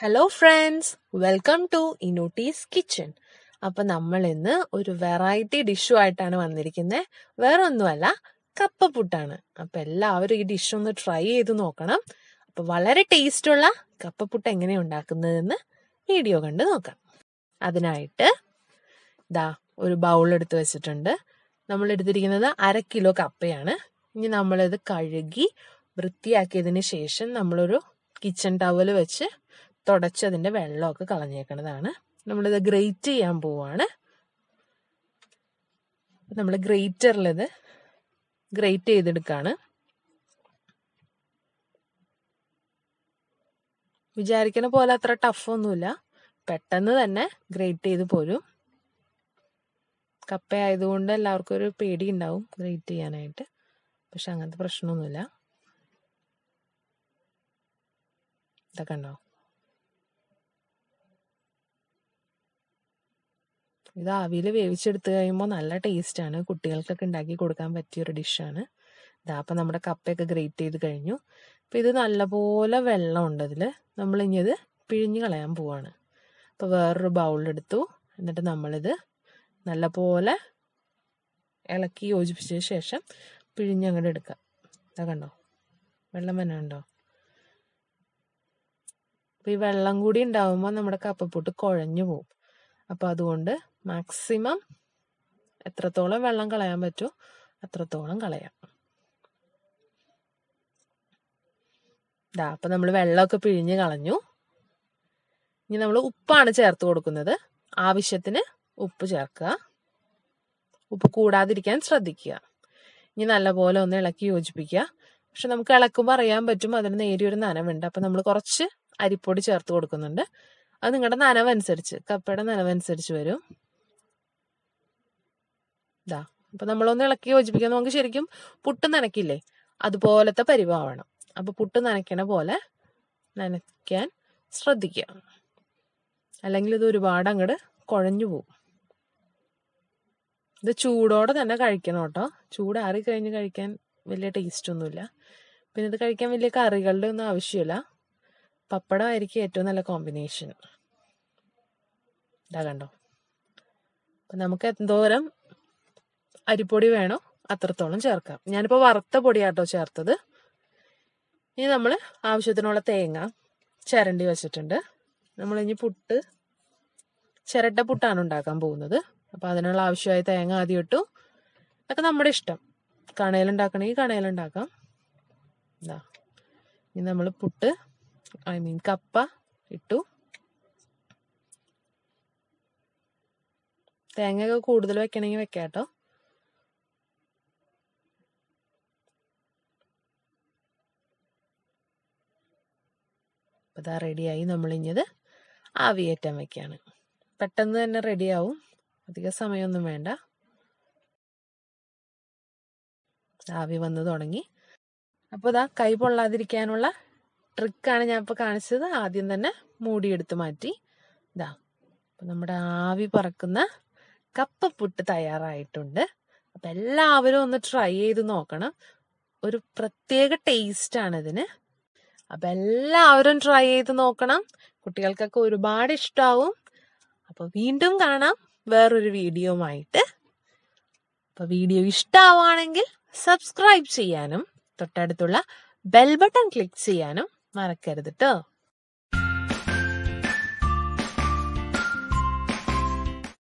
hello friends welcome to ഇനോട്ടീസ് kitchen അപ്പൊ നമ്മൾ ഇന്ന് ഒരു വെറൈറ്റി ഡിഷു ആയിട്ടാണ് വന്നിരിക്കുന്നത് വേറെ ഒന്നുമല്ല പുട്ടാണ് അപ്പൊ എല്ലാവരും ഈ ഡിഷ് ഒന്ന് ട്രൈ ചെയ്ത് നോക്കണം അപ്പൊ വളരെ ടേസ്റ്റ് ഉള്ള കപ്പ പുട്ട് എങ്ങനെയാണ് ഉണ്ടാക്കുന്നതെന്ന് വീഡിയോ കണ്ട് നോക്കാം അതിനായിട്ട് ദാ ഒരു ബൗൾ എടുത്ത് വെച്ചിട്ടുണ്ട് നമ്മൾ എടുത്തിരിക്കുന്നത് അര കിലോ കപ്പയാണ് ഇനി നമ്മളിത് കഴുകി വൃത്തിയാക്കിയതിന് ശേഷം നമ്മളൊരു കിച്ചൺ ടവൽ വെച്ച് തുടച്ചതിൻ്റെ വെള്ളമൊക്കെ കളഞ്ഞേക്കണതാണ് നമ്മളിത് ഗ്രേറ്റ് ചെയ്യാൻ പോവാണ് നമ്മൾ ഗ്രേറ്ററിലിത് ഗ്രേറ്റ് ചെയ്തെടുക്കുകയാണ് വിചാരിക്കണ പോലെ അത്ര ടഫൊന്നുമില്ല പെട്ടെന്ന് തന്നെ ഗ്രേറ്റ് ചെയ്ത് പോരും കപ്പ ആയതുകൊണ്ട് എല്ലാവർക്കും ഒരു പേടി ഉണ്ടാവും ഗ്രേറ്റ് ചെയ്യാനായിട്ട് പക്ഷെ അങ്ങനത്തെ പ്രശ്നമൊന്നുമില്ല ഇതൊക്കെ ഉണ്ടോ ഇത് ആവിയിൽ വേവിച്ചെടുത്ത് കഴിയുമ്പോൾ നല്ല ടേസ്റ്റാണ് കുട്ടികൾക്കൊക്കെ ഉണ്ടാക്കി കൊടുക്കാൻ പറ്റിയൊരു ഡിഷാണ് ഇതാ അപ്പം നമ്മുടെ കപ്പയൊക്കെ ഗ്രേറ്റ് ചെയ്ത് കഴിഞ്ഞു അപ്പം ഇത് നല്ലപോലെ വെള്ളം വെള്ളമുണ്ട് ഇതിൽ നമ്മളിനി ഇത് പിഴിഞ്ഞ് കളയാൻ പോവാണ് അപ്പോൾ വേറൊരു ബൗളെടുത്തു എന്നിട്ട് നമ്മളിത് നല്ലപോലെ ഇളക്കി യോജിപ്പിച്ചതിന് ശേഷം പിഴിഞ്ഞങ്ങോട്ട് എടുക്കാം ഇതാ കണ്ടോ വെള്ളം തന്നെ ഉണ്ടോ അപ്പോൾ ഈ വെള്ളം കൂടി ഉണ്ടാവുമ്പോൾ നമ്മുടെ കപ്പപ്പുട്ട് കുഴഞ്ഞു പോകും അപ്പോൾ അതുകൊണ്ട് മാക്സിമം എത്രത്തോളം വെള്ളം കളയാൻ പറ്റുമോ അത്രത്തോളം കളയാം ദാ അപ്പം നമ്മൾ വെള്ളമൊക്കെ പിഴിഞ്ഞ് കളഞ്ഞു ഇനി നമ്മൾ ഉപ്പാണ് ചേർത്ത് കൊടുക്കുന്നത് ആവശ്യത്തിന് ഉപ്പ് ചേർക്കുക ഉപ്പ് കൂടാതിരിക്കാൻ ശ്രദ്ധിക്കുക ഇനി നല്ലപോലെ ഒന്ന് ഇളക്കി യോജിപ്പിക്കുക പക്ഷെ നമുക്ക് ഇളക്കുമ്പോൾ അറിയാൻ പറ്റും അതിന് നേരിയൊരു നനവുണ്ട് അപ്പം നമ്മൾ കുറച്ച് അരിപ്പൊടി ചേർത്ത് കൊടുക്കുന്നുണ്ട് അത് നിങ്ങളുടെ നനവനുസരിച്ച് കപ്പയുടെ നനവനുസരിച്ച് വരും ഇതാ അപ്പൊ നമ്മളൊന്ന് ഇളക്കി യോജിപ്പിക്കാൻ നമുക്ക് ശരിക്കും പുട്ട് നനക്കില്ലേ അതുപോലത്തെ പരിവാവണം അപ്പൊ പുട്ട് നനയ്ക്കണ പോലെ നനയ്ക്കാൻ ശ്രദ്ധിക്കുക അല്ലെങ്കിൽ ഇത് ഒരുപാട് അങ്ങോട്ട് കുഴഞ്ഞു പോവും ഇത് ചൂടോടെ തന്നെ കഴിക്കണം കേട്ടോ ചൂടാറി കഴിഞ്ഞ് കഴിക്കാൻ വലിയ ടേസ്റ്റ് ഒന്നുമില്ല പിന്നെ ഇത് കഴിക്കാൻ വലിയ കറികളുടെ ഒന്നും ആവശ്യമില്ല പപ്പടമായിരിക്കും ഏറ്റവും നല്ല കോമ്പിനേഷൻ ഇതാ കണ്ടോ അപ്പം നമുക്ക് എന്തോരം അരിപ്പൊടി വേണോ അത്രത്തോളം ചേർക്കാം ഞാനിപ്പോൾ വറുത്ത പൊടിയാട്ടോ ചേർത്തത് ഇനി നമ്മൾ ആവശ്യത്തിനുള്ള തേങ്ങ ചിരണ്ടി വെച്ചിട്ടുണ്ട് നമ്മൾ ഇനി പുട്ട് ചിരട്ട പുട്ടാണ് ഉണ്ടാക്കാൻ പോകുന്നത് അപ്പോൾ അതിനുള്ള ആവശ്യമായ തേങ്ങ ആദ്യം ഇട്ടു അതൊക്കെ നമ്മുടെ ഇഷ്ടം കണയിലുണ്ടാക്കണമെങ്കിൽ കണയിലുണ്ടാക്കാം ഇതാ ഇനി നമ്മൾ പുട്ട് ഐ മീൻ കപ്പ ഇട്ടു തേങ്ങയൊക്കെ കൂടുതൽ വെക്കണമെങ്കിൽ വെക്കാം കേട്ടോ അപ്പോൾ ഇതാ റെഡിയായി നമ്മളിഞ്ഞത് ആവിയേറ്റാൻ വയ്ക്കുകയാണ് പെട്ടെന്ന് തന്നെ റെഡിയാവും അധിക സമയമൊന്നും വേണ്ട ആവി വന്നു തുടങ്ങി അപ്പോൾ ഇതാ കൈ പൊള്ളാതിരിക്കാനുള്ള ട്രിക്കാണ് ഞാൻ ഇപ്പോൾ കാണിച്ചത് ആദ്യം തന്നെ മൂടിയെടുത്ത് മാറ്റി ഇതാ നമ്മുടെ ആവി പറക്കുന്ന കപ്പപ്പുട്ട് തയ്യാറായിട്ടുണ്ട് അപ്പം എല്ലാവരും ഒന്ന് ട്രൈ ചെയ്ത് നോക്കണം ഒരു പ്രത്യേക ടേസ്റ്റ് ആണ് ഇതിന് അപ്പം എല്ലാവരും ട്രൈ ചെയ്ത് നോക്കണം കുട്ടികൾക്കൊക്കെ ഒരുപാട് ഇഷ്ടാവും അപ്പോൾ വീണ്ടും കാണാം വേറൊരു വീഡിയോയുമായിട്ട് അപ്പോൾ വീഡിയോ ഇഷ്ടമാവുകയാണെങ്കിൽ സബ്സ്ക്രൈബ് ചെയ്യാനും തൊട്ടടുത്തുള്ള ബെൽ ബട്ടൺ ക്ലിക്ക് ചെയ്യാനും മറക്കരുത് കേട്ടോ